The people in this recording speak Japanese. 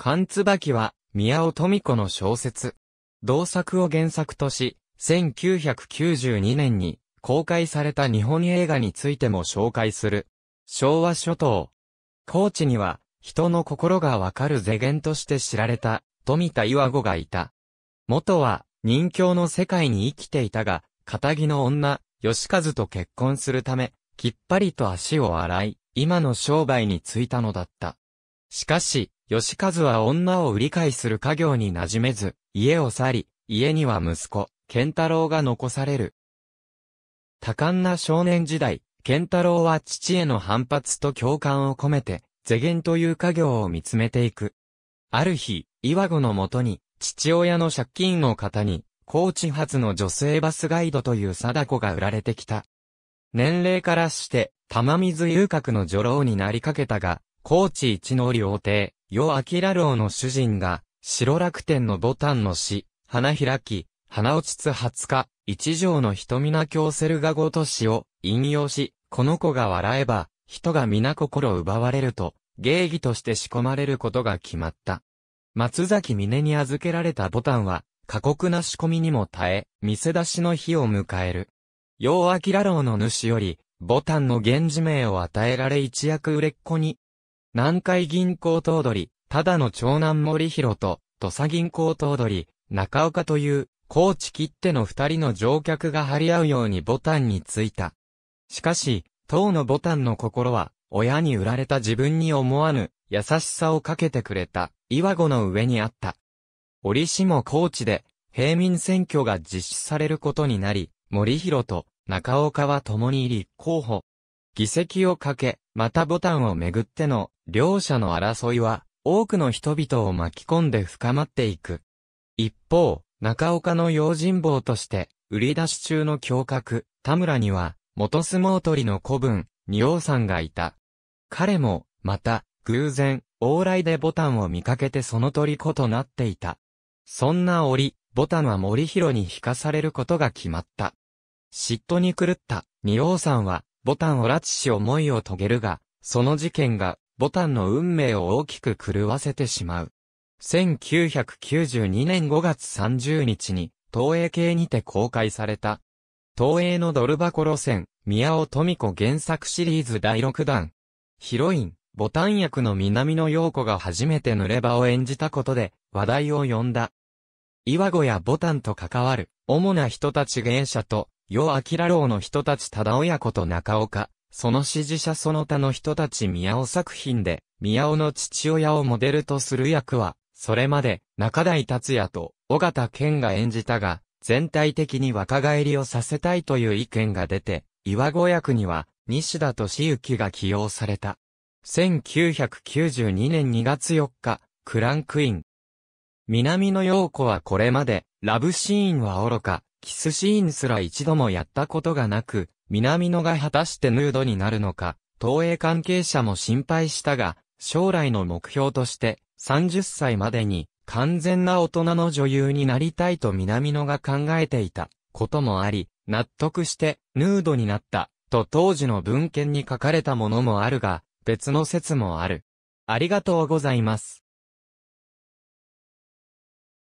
缶椿は、宮尾富子の小説。同作を原作とし、1992年に公開された日本映画についても紹介する。昭和諸島。高知には、人の心がわかる世言として知られた、富田岩子がいた。元は、人境の世界に生きていたが、仇の女、吉和と結婚するため、きっぱりと足を洗い、今の商売に就いたのだった。しかし、義和は女を売り買いする家業に馴染めず、家を去り、家には息子、健太郎が残される。多感な少年時代、健太郎は父への反発と共感を込めて、世間という家業を見つめていく。ある日、岩子のもとに、父親の借金の方に、高知発の女性バスガイドという貞子が売られてきた。年齢からして、玉水遊郭の女郎になりかけたが、高知一の領帝、与明郎の主人が、白楽天の牡丹の詩、花開き、花落ちつ20日、一条の瞳な京セルがごと詩を引用し、この子が笑えば、人が皆心奪われると、芸儀として仕込まれることが決まった。松崎峰に預けられた牡丹は、過酷な仕込みにも耐え、見せ出しの日を迎える。陽明郎の主より、牡丹の源氏名を与えられ一躍売れっ子に南海銀行頭取、ただの長男森弘と、土佐銀行頭取、中岡という、高知切手の二人の乗客が張り合うようにボタンについた。しかし、当のボタンの心は、親に売られた自分に思わぬ、優しさをかけてくれた、岩子の上にあった。折しも高知で、平民選挙が実施されることになり、森弘と中岡は共に立候補。議席をかけ、またボタンをめぐっての両者の争いは、多くの人々を巻き込んで深まっていく。一方、中岡の用心棒として、売り出し中の強格、田村には、元相撲取りの古文、二王さんがいた。彼も、また、偶然、往来でボタンを見かけてその虜となっていた。そんな折、ボタンは森広に引かされることが決まった。嫉妬に狂った、二王さんは、ボタンを拉致し思いを遂げるが、その事件がボタンの運命を大きく狂わせてしまう。1992年5月30日に、東映系にて公開された。東映のドル箱路線、宮尾富子原作シリーズ第6弾。ヒロイン、ボタン役の南野陽子が初めて濡れ場を演じたことで、話題を呼んだ。岩子やボタンと関わる、主な人たち芸者と、世明郎の人たちただ親子と中岡、その支持者その他の人たち宮尾作品で、宮尾の父親をモデルとする役は、それまで中台達也と尾形健が演じたが、全体的に若返りをさせたいという意見が出て、岩子役には西田敏行が起用された。1992年2月4日、クランクイン。南野陽子はこれまで、ラブシーンは愚か、キスシーンすら一度もやったことがなく、南野が果たしてヌードになるのか、東映関係者も心配したが、将来の目標として、30歳までに、完全な大人の女優になりたいと南野が考えていたこともあり、納得して、ヌードになった、と当時の文献に書かれたものもあるが、別の説もある。ありがとうございます。